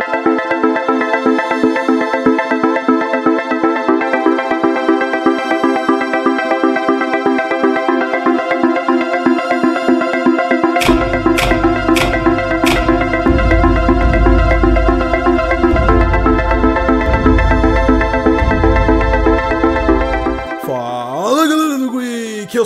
Thank you.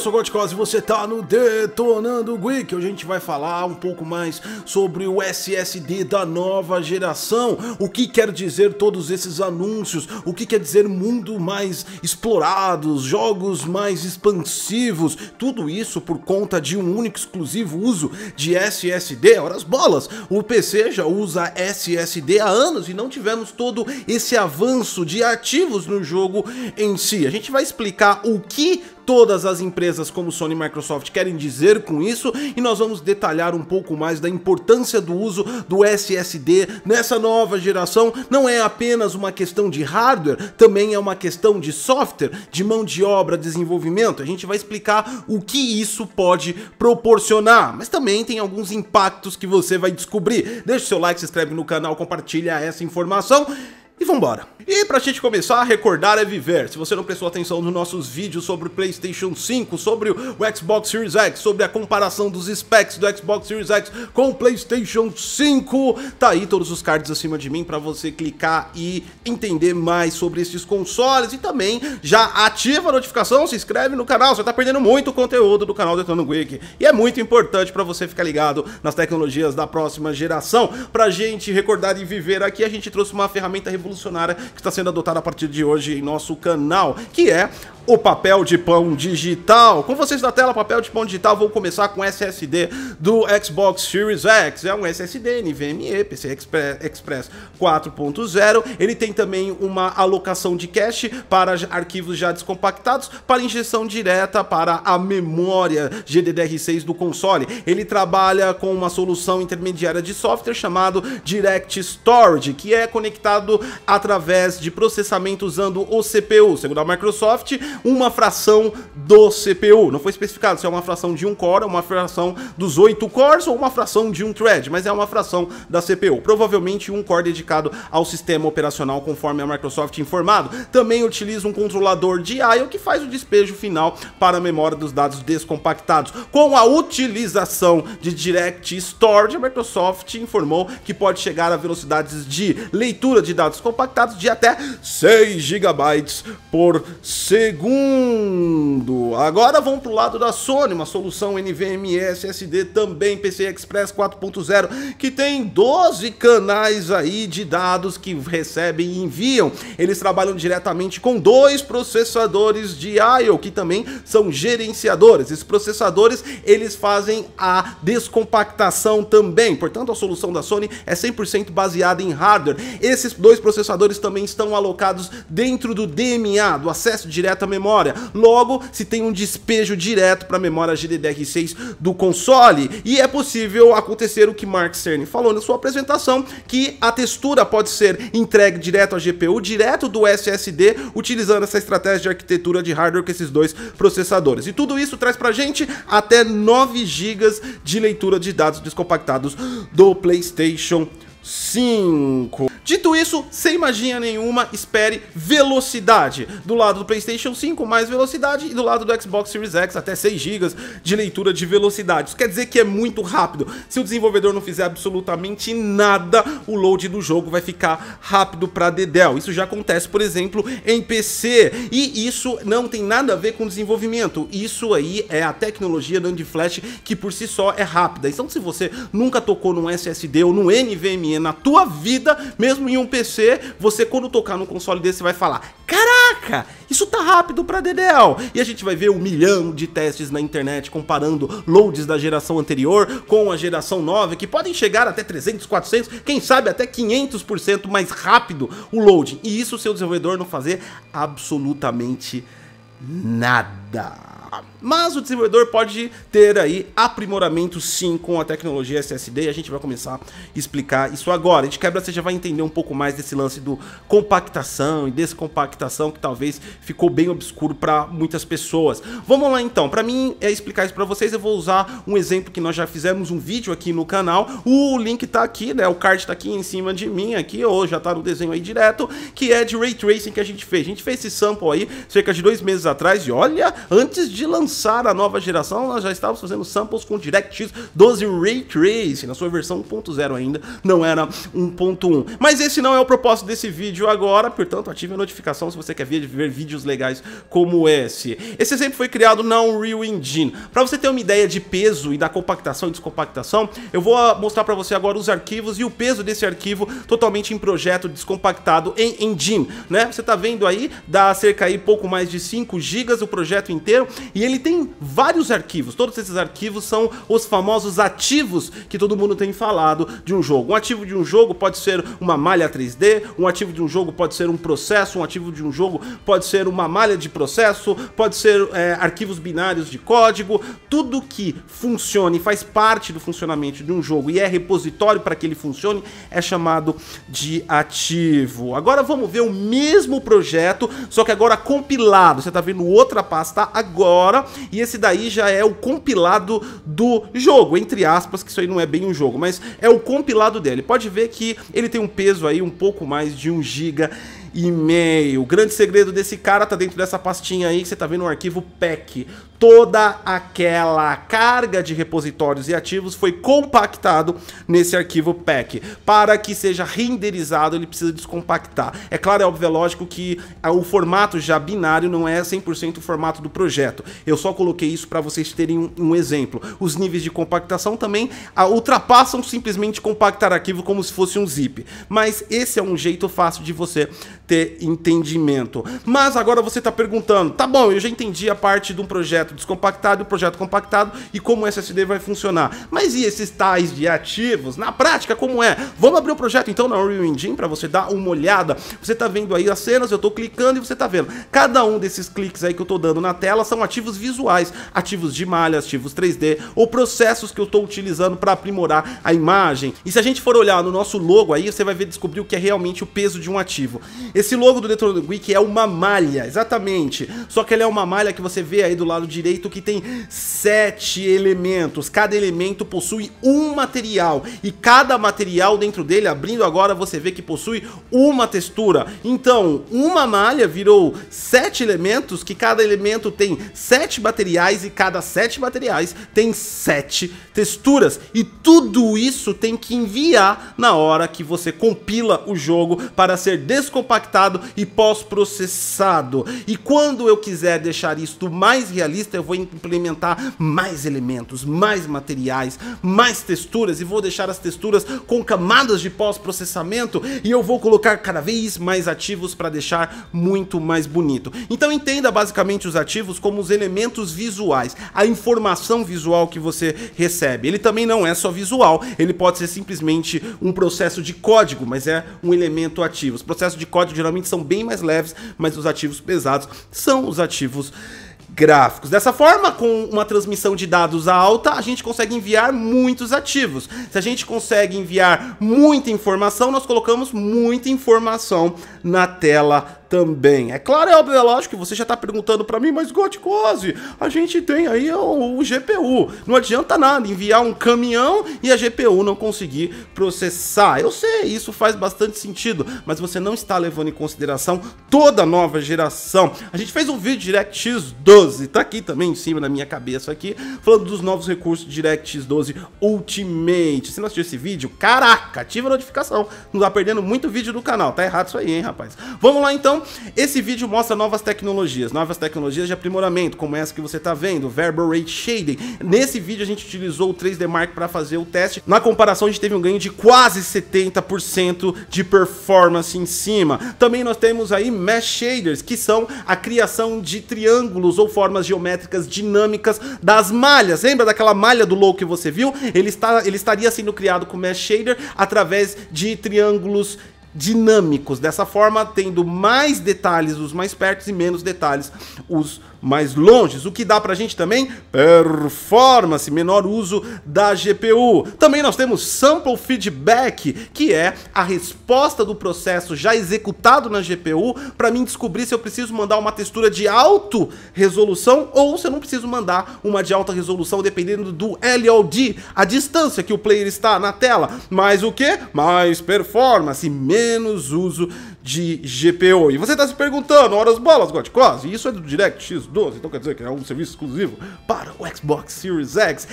sou o Gotcos e você tá no Detonando Geek. Hoje a gente vai falar um pouco mais sobre o SSD da nova geração. O que quer dizer todos esses anúncios? O que quer dizer mundo mais explorados, jogos mais expansivos? Tudo isso por conta de um único exclusivo uso de SSD. Ora as bolas! O PC já usa SSD há anos e não tivemos todo esse avanço de ativos no jogo em si. A gente vai explicar o que todas as empresas como Sony e Microsoft querem dizer com isso e nós vamos detalhar um pouco mais da importância do uso do SSD nessa nova geração. Não é apenas uma questão de hardware, também é uma questão de software, de mão de obra, desenvolvimento. A gente vai explicar o que isso pode proporcionar, mas também tem alguns impactos que você vai descobrir. Deixe seu like, se inscreve no canal, compartilha essa informação e vambora! E pra gente começar, recordar é viver. Se você não prestou atenção nos nossos vídeos sobre o PlayStation 5, sobre o Xbox Series X, sobre a comparação dos specs do Xbox Series X com o PlayStation 5, tá aí todos os cards acima de mim para você clicar e entender mais sobre esses consoles e também já ativa a notificação, se inscreve no canal, você tá perdendo muito conteúdo do canal Detonando Geek. E é muito importante para você ficar ligado nas tecnologias da próxima geração. Pra gente recordar e viver aqui, a gente trouxe uma ferramenta revolucionária que está sendo adotada a partir de hoje em nosso canal, que é o papel de pão digital. Com vocês na tela, papel de pão digital, vou começar com SSD do Xbox Series X. É um SSD NVMe, PC Express 4.0. Ele tem também uma alocação de cache para arquivos já descompactados para injeção direta para a memória GDDR6 do console. Ele trabalha com uma solução intermediária de software chamado Direct Storage, que é conectado através de processamento usando o CPU, segundo a Microsoft, uma fração do CPU. Não foi especificado se é uma fração de um core, uma fração dos oito cores ou uma fração de um thread, mas é uma fração da CPU. Provavelmente um core dedicado ao sistema operacional, conforme a Microsoft informado. Também utiliza um controlador de I/O que faz o despejo final para a memória dos dados descompactados. Com a utilização de Direct Storage, a Microsoft informou que pode chegar a velocidades de leitura de dados compactados de até 6 GB por segundo. Agora vamos para o lado da Sony, uma solução NVMe SSD também PCI Express 4.0 que tem 12 canais aí de dados que recebem e enviam. Eles trabalham diretamente com dois processadores de I/O que também são gerenciadores. Esses processadores eles fazem a descompactação também. Portanto, a solução da Sony é 100% baseada em hardware. Esses dois processadores também também estão alocados dentro do DMA, do acesso direto à memória. Logo, se tem um despejo direto para a memória GDDR6 do console, e é possível acontecer o que Mark Cerny falou na sua apresentação, que a textura pode ser entregue direto à GPU, direto do SSD, utilizando essa estratégia de arquitetura de hardware com esses dois processadores. E tudo isso traz para gente até 9 GB de leitura de dados descompactados do PlayStation 5. Dito isso, sem magia nenhuma, espere velocidade. Do lado do PlayStation 5, mais velocidade, e do lado do Xbox Series X, até 6 GB de leitura de velocidade. Isso quer dizer que é muito rápido. Se o desenvolvedor não fizer absolutamente nada, o load do jogo vai ficar rápido para Dedel. Isso já acontece, por exemplo, em PC. E isso não tem nada a ver com desenvolvimento. Isso aí é a tecnologia do Andy Flash que por si só é rápida. Então, se você nunca tocou num SSD ou num NVMe na tua vida, mesmo mesmo em um PC, você quando tocar no console desse, vai falar: Caraca, isso tá rápido pra Dedel! E a gente vai ver um milhão de testes na internet comparando loads da geração anterior com a geração nova, que podem chegar até 300, 400, quem sabe até 500% mais rápido o loading. E isso o seu desenvolvedor não fazer absolutamente nada. Mas o desenvolvedor pode ter aí aprimoramento sim com a tecnologia SSD e a gente vai começar a explicar isso agora. De quebra você já vai entender um pouco mais desse lance do compactação e descompactação que talvez ficou bem obscuro para muitas pessoas. Vamos lá então, para mim é explicar isso para vocês, eu vou usar um exemplo que nós já fizemos um vídeo aqui no canal. O link tá aqui, né? O card tá aqui em cima de mim aqui, ou já tá no desenho aí direto, que é de ray tracing que a gente fez. A gente fez esse sample aí cerca de dois meses atrás e olha, antes de lançar lançar a nova geração, nós já estávamos fazendo samples com DirectX 12 Ray Trace, na sua versão 1.0 ainda, não era 1.1. Mas esse não é o propósito desse vídeo agora, portanto ative a notificação se você quer ver, ver vídeos legais como esse. Esse exemplo foi criado na Unreal Engine. Para você ter uma ideia de peso e da compactação e descompactação, eu vou ah, mostrar para você agora os arquivos e o peso desse arquivo totalmente em projeto descompactado em Engine, né? Você está vendo aí, dá cerca aí pouco mais de 5 GB o projeto inteiro e ele tem vários arquivos. Todos esses arquivos são os famosos ativos que todo mundo tem falado de um jogo. Um ativo de um jogo pode ser uma malha 3D, um ativo de um jogo pode ser um processo, um ativo de um jogo pode ser uma malha de processo, pode ser é, arquivos binários de código. Tudo que funcione, faz parte do funcionamento de um jogo e é repositório para que ele funcione, é chamado de ativo. Agora vamos ver o mesmo projeto, só que agora compilado. Você está vendo outra pasta agora e esse daí já é o compilado do jogo, entre aspas, que isso aí não é bem um jogo, mas é o compilado dele. Pode ver que ele tem um peso aí um pouco mais de 1 GB e-mail. O grande segredo desse cara tá dentro dessa pastinha aí que você tá vendo no arquivo PEC. Toda aquela carga de repositórios e ativos foi compactado nesse arquivo PEC. Para que seja renderizado, ele precisa descompactar. É claro, é óbvio, é lógico que ah, o formato já binário não é 100% o formato do projeto. Eu só coloquei isso para vocês terem um, um, exemplo. Os níveis de compactação também ah, ultrapassam simplesmente compactar arquivo como se fosse um zip. Mas esse é um jeito fácil de você ter entendimento. Mas agora você está perguntando, tá bom, eu já entendi a parte de um projeto descompactado e um projeto compactado e como o SSD vai funcionar. Mas e esses tais de ativos? Na prática, como é? Vamos abrir o um projeto então na Unreal Engine para você dar uma olhada. Você está vendo aí as cenas, eu estou clicando e você está vendo. Cada um desses cliques aí que eu estou dando na tela são ativos visuais, ativos de malha, ativos 3D ou processos que eu estou utilizando para aprimorar a imagem. E se a gente for olhar no nosso logo aí, você vai ver descobrir o que é realmente o peso de um ativo. Esse logo do Detroit Wiki é uma malha, exatamente. Só que ele é uma malha que você vê aí do lado direito que tem sete elementos. Cada elemento possui um material e cada material dentro dele, abrindo agora, você vê que possui uma textura. Então, uma malha virou sete elementos, que cada elemento tem sete materiais e cada sete materiais tem sete texturas. E tudo isso tem que enviar na hora que você compila o jogo para ser descompactado e pós-processado. E quando eu quiser deixar isto mais realista, eu vou implementar mais elementos, mais materiais, mais texturas e vou deixar as texturas com camadas de pós-processamento e eu vou colocar cada vez mais ativos para deixar muito mais bonito. Então entenda basicamente os ativos como os elementos visuais, a informação visual que você recebe. Ele também não é só visual, ele pode ser simplesmente um processo de código, mas é um elemento ativo. Os processos de código geralmente são bem mais leves, mas os ativos pesados são os ativos gráficos. Dessa forma, com uma transmissão de dados alta, a gente consegue enviar muitos ativos. Se a gente consegue enviar muita informação, nós colocamos muita informação na tela também. É claro, é óbvio, é lógico que você já está perguntando para mim, mas Gotcose, a gente tem aí o, o, GPU. Não adianta nada enviar um caminhão e a GPU não conseguir processar. Eu sei, isso faz bastante sentido, mas você não está levando em consideração toda a nova geração. A gente fez um vídeo DirectX 12, tá aqui também em cima na minha cabeça aqui, falando dos novos recursos DirectX 12 Ultimate. Se não assistiu esse vídeo, caraca, ativa a notificação. Não tá perdendo muito vídeo do canal, tá errado isso aí, hein, rapaz. Vamos lá então esse vídeo mostra novas tecnologias, novas tecnologias de aprimoramento, como essa que você está vendo, Verbal Rate Shading. Nesse vídeo a gente utilizou o 3D Mark para fazer o teste. Na comparação, a gente teve um ganho de quase 70% de performance em cima. Também nós temos aí Mesh Shaders, que são a criação de triângulos ou formas geométricas dinâmicas das malhas. Lembra daquela malha do low que você viu? Ele, está, ele estaria sendo criado com Mesh Shader através de triângulos dinâmicos, dessa forma tendo mais detalhes os mais perto e menos detalhes os mais longe, o que dá para a gente também performance, menor uso da GPU. Também nós temos sample feedback, que é a resposta do processo já executado na GPU para mim descobrir se eu preciso mandar uma textura de alta resolução ou se eu não preciso mandar uma de alta resolução, dependendo do LOD, a distância que o player está na tela. Mais o que? Mais performance, menos uso de GPO. E você está se perguntando, horas bolas, God, quase. Isso é do DirectX 12, então quer dizer que é um serviço exclusivo para o Xbox Series X.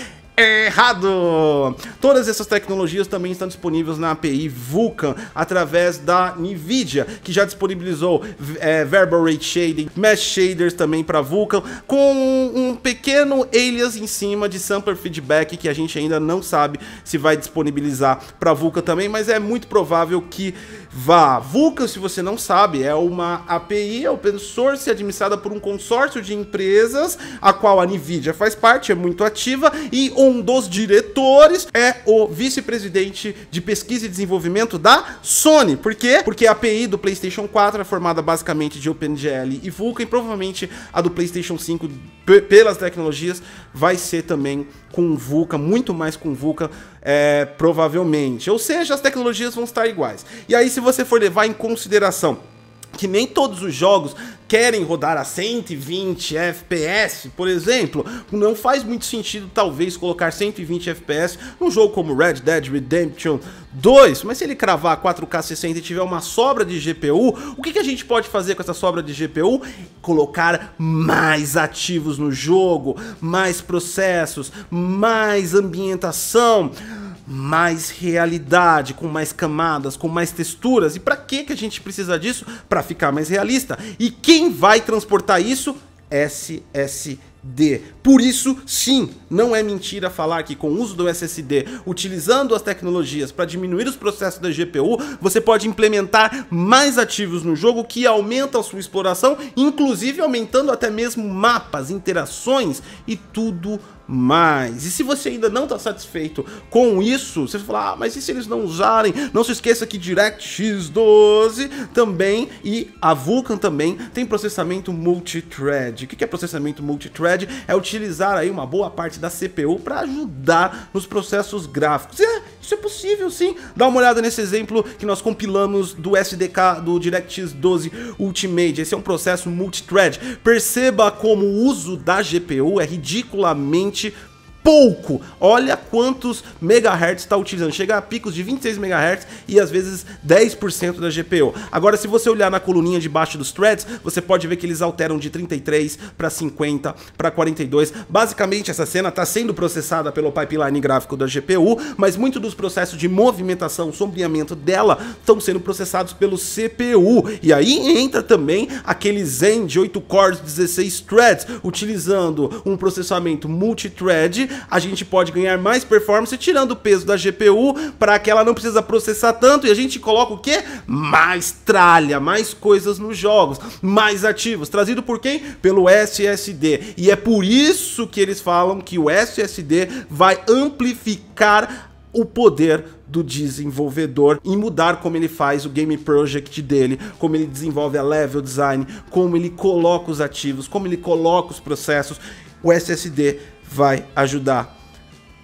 Errado! Todas essas tecnologias também estão disponíveis na API Vulkan através da NVIDIA, que já disponibilizou é, Verbal Rate Shading, Mesh Shaders também para Vulkan, com um pequeno alias em cima de Sampler Feedback que a gente ainda não sabe se vai disponibilizar para Vulkan também, mas é muito provável que Vá, Vulkan, se você não sabe, é uma API é open source administrada por um consórcio de empresas, a qual a NVIDIA faz parte, é muito ativa, e um dos diretores é o vice-presidente de pesquisa e desenvolvimento da Sony. Por quê? Porque a API do PlayStation 4 é formada basicamente de OpenGL e Vulkan, e provavelmente a do PlayStation 5, pelas tecnologias, vai ser também com Vulkan, muito mais com Vulkan é, provavelmente. Ou seja, as tecnologias vão estar iguais. E aí, se você for levar em consideração que nem todos os jogos querem rodar a 120 FPS, por exemplo, não faz muito sentido talvez colocar 120 FPS num jogo como Red Dead Redemption 2, mas se ele cravar 4K 60 e tiver uma sobra de GPU, o que, que a gente pode fazer com essa sobra de GPU? Colocar mais ativos no jogo, mais processos, mais ambientação, mais realidade, com mais camadas, com mais texturas. E para que que a gente precisa disso? Para ficar mais realista. E quem vai transportar isso? SSD. Por isso, sim, não é mentira falar que com o uso do SSD, utilizando as tecnologias para diminuir os processos da GPU, você pode implementar mais ativos no jogo que aumentam a sua exploração, inclusive aumentando até mesmo mapas, interações e tudo mais. E se você ainda não está satisfeito com isso, você fala, ah, mas e se eles não usarem? Não se esqueça que DirectX 12 também e a Vulkan também tem processamento multithread. O que é processamento multithread? é utilizar aí uma boa parte da CPU para ajudar nos processos gráficos. é, isso é possível sim. Dá uma olhada nesse exemplo que nós compilamos do SDK do DirectX 12 Ultimate. Esse é um processo multithread. Perceba como o uso da GPU é ridiculamente pouco. Olha quantos megahertz está utilizando. Chega a picos de 26 megahertz e às vezes 10% da GPU. Agora, se você olhar na coluninha de baixo dos threads, você pode ver que eles alteram de 33 para 50 para 42. Basicamente, essa cena está sendo processada pelo pipeline gráfico da GPU, mas muito dos processos de movimentação, sombreamento dela estão sendo processados pelo CPU. E aí entra também aquele Zen de 8 cores, 16 threads, utilizando um processamento multithread a gente pode ganhar mais performance tirando o peso da GPU para que ela não precisa processar tanto e a gente coloca o que? Mais tralha, mais coisas nos jogos, mais ativos, trazido por quem? Pelo SSD. E é por isso que eles falam que o SSD vai amplificar o poder do desenvolvedor e mudar como ele faz o game project dele, como ele desenvolve a level design, como ele coloca os ativos, como ele coloca os processos o SSD vai ajudar.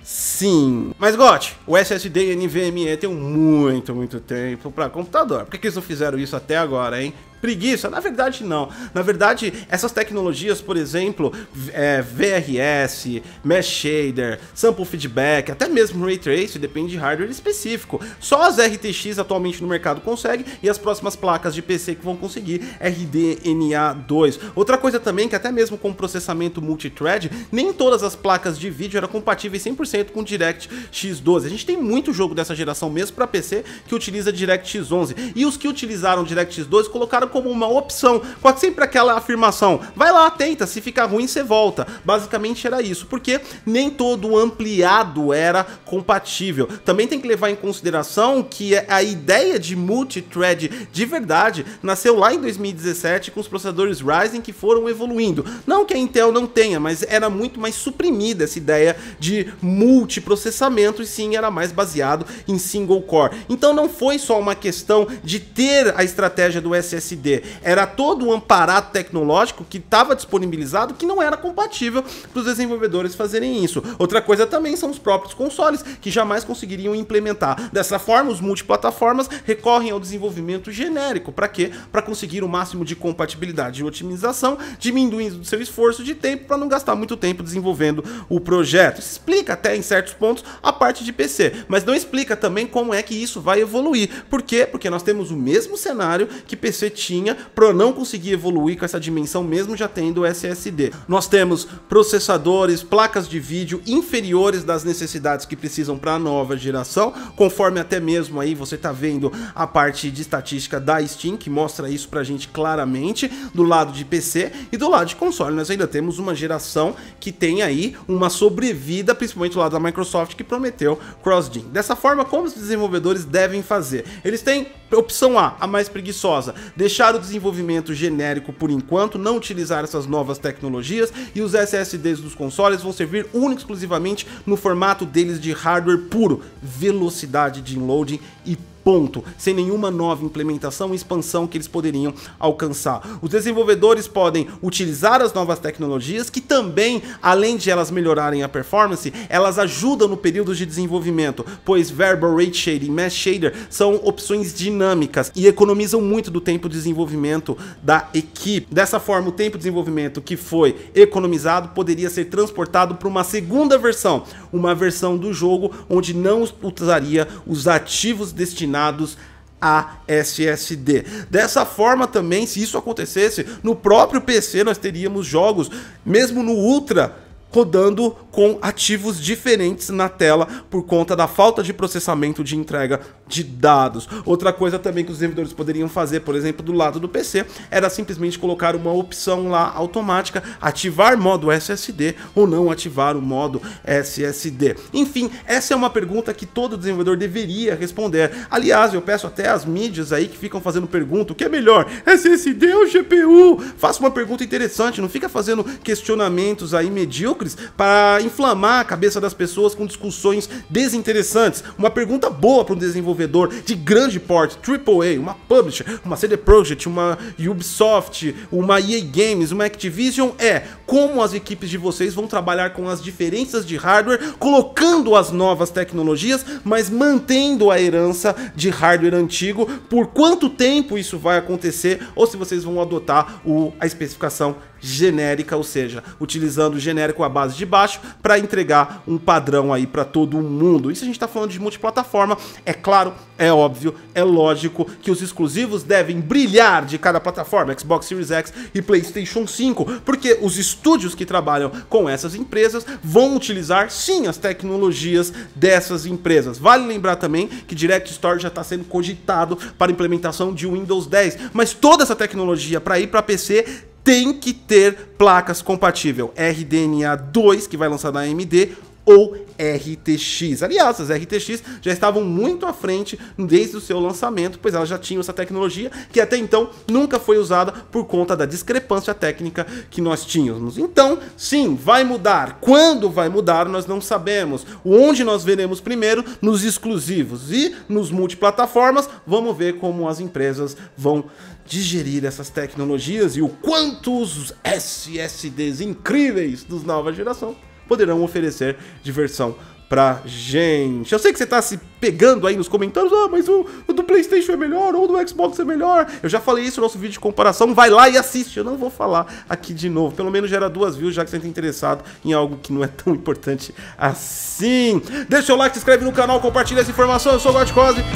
Sim. Mas gote, o SSD e NVMe tem muito, muito tempo para computador. Por que, que eles não fizeram isso até agora, hein? Preguiça? Na verdade, não. Na verdade, essas tecnologias, por exemplo, é, VRS, Mesh Shader, Sample Feedback, até mesmo Ray Trace, depende de hardware específico. Só as RTX atualmente no mercado conseguem e as próximas placas de PC que vão conseguir RDNA 2. Outra coisa também que até mesmo com processamento multithread, nem todas as placas de vídeo eram compatíveis 100% com DirectX 12. A gente tem muito jogo dessa geração mesmo para PC que utiliza DirectX 11 e os que utilizaram DirectX 12 colocaram como uma opção, quase sempre aquela afirmação, vai lá, tenta, se ficar ruim você volta. Basicamente era isso, porque nem todo ampliado era compatível. Também tem que levar em consideração que a ideia de multithread de verdade nasceu lá em 2017 com os processadores Ryzen que foram evoluindo. Não que a Intel não tenha, mas era muito mais suprimida essa ideia de multiprocessamento e sim era mais baseado em single core. Então não foi só uma questão de ter a estratégia do SSD SSD. Era todo um amparato tecnológico que estava disponibilizado que não era compatível para os desenvolvedores fazerem isso. Outra coisa também são os próprios consoles, que jamais conseguiriam implementar. Dessa forma, os multiplataformas recorrem ao desenvolvimento genérico. Para quê? Para conseguir o máximo de compatibilidade e otimização, diminuindo o seu esforço de tempo para não gastar muito tempo desenvolvendo o projeto. Isso explica até em certos pontos a parte de PC, mas não explica também como é que isso vai evoluir. Por quê? Porque nós temos o mesmo cenário que PC tinha tinha para não conseguir evoluir com essa dimensão mesmo já tendo SSD. Nós temos processadores, placas de vídeo inferiores das necessidades que precisam para a nova geração, conforme até mesmo aí você está vendo a parte de estatística da Steam que mostra isso para a gente claramente do lado de PC e do lado de console nós ainda temos uma geração que tem aí uma sobrevida, principalmente do lado da Microsoft que prometeu cross-gen. Dessa forma, como os desenvolvedores devem fazer? Eles têm opção A, a mais preguiçosa, deixa deixar o desenvolvimento genérico por enquanto, não utilizar essas novas tecnologias e os SSDs dos consoles vão servir única e exclusivamente no formato deles de hardware puro, velocidade de loading e ponto, sem nenhuma nova implementação e expansão que eles poderiam alcançar. Os desenvolvedores podem utilizar as novas tecnologias que também, além de elas melhorarem a performance, elas ajudam no período de desenvolvimento, pois Verbal Rate Shader e Mesh Shader são opções dinâmicas e economizam muito do tempo de desenvolvimento da equipe. Dessa forma, o tempo de desenvolvimento que foi economizado poderia ser transportado para uma segunda versão, uma versão do jogo onde não usaria os ativos destinados destinados a SSD. Dessa forma também, se isso acontecesse, no próprio PC nós teríamos jogos, mesmo no Ultra, rodando com ativos diferentes na tela por conta da falta de processamento de entrega de dados. Outra coisa também que os desenvolvedores poderiam fazer, por exemplo, do lado do PC, era simplesmente colocar uma opção lá automática, ativar modo SSD ou não ativar o modo SSD. Enfim, essa é uma pergunta que todo desenvolvedor deveria responder. Aliás, eu peço até às mídias aí que ficam fazendo pergunta, o que é melhor, SSD ou GPU? Faça uma pergunta interessante, não fica fazendo questionamentos aí medíocres para inflamar a cabeça das pessoas com discussões desinteressantes. Uma pergunta boa para um desenvolvedor de grande porte, AAA, uma publisher, uma CD Projekt, uma Ubisoft, uma EA Games, uma Activision é como as equipes de vocês vão trabalhar com as diferenças de hardware, colocando as novas tecnologias, mas mantendo a herança de hardware antigo. Por quanto tempo isso vai acontecer ou se vocês vão adotar o, a especificação genérica, ou seja, utilizando o genérico à base de baixo para entregar um padrão aí para todo mundo. Isso a gente está falando de multiplataforma, é claro, é óbvio, é lógico que os exclusivos devem brilhar de cada plataforma, Xbox Series X e PlayStation 5, porque os estúdios que trabalham com essas empresas vão utilizar sim as tecnologias dessas empresas. Vale lembrar também que Direct Store já está sendo cogitado para implementação de Windows 10, mas toda essa tecnologia para ir para PC tem que ter placas compatível RDNA 2, que vai lançar da AMD, ou RTX. Aliás, as RTX já estavam muito à frente desde o seu lançamento, pois elas já tinham essa tecnologia que até então nunca foi usada por conta da discrepância técnica que nós tínhamos. Então, sim, vai mudar. Quando vai mudar, nós não sabemos. Onde nós veremos primeiro nos exclusivos e nos multiplataformas, vamos ver como as empresas vão digerir essas tecnologias e o quanto os SSDs incríveis dos nova geração poderão oferecer diversão pra gente. Eu sei que você tá se pegando aí nos comentários, ah, mas o, o, do Playstation é melhor, ou do Xbox é melhor. Eu já falei isso no nosso vídeo de comparação, vai lá e assiste, eu não vou falar aqui de novo. Pelo menos gera duas views, já que você tá interessado em algo que não é tão importante assim. Deixa o seu like, se inscreve no canal, compartilha essa informação, eu sou o Gotti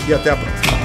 e até a próxima.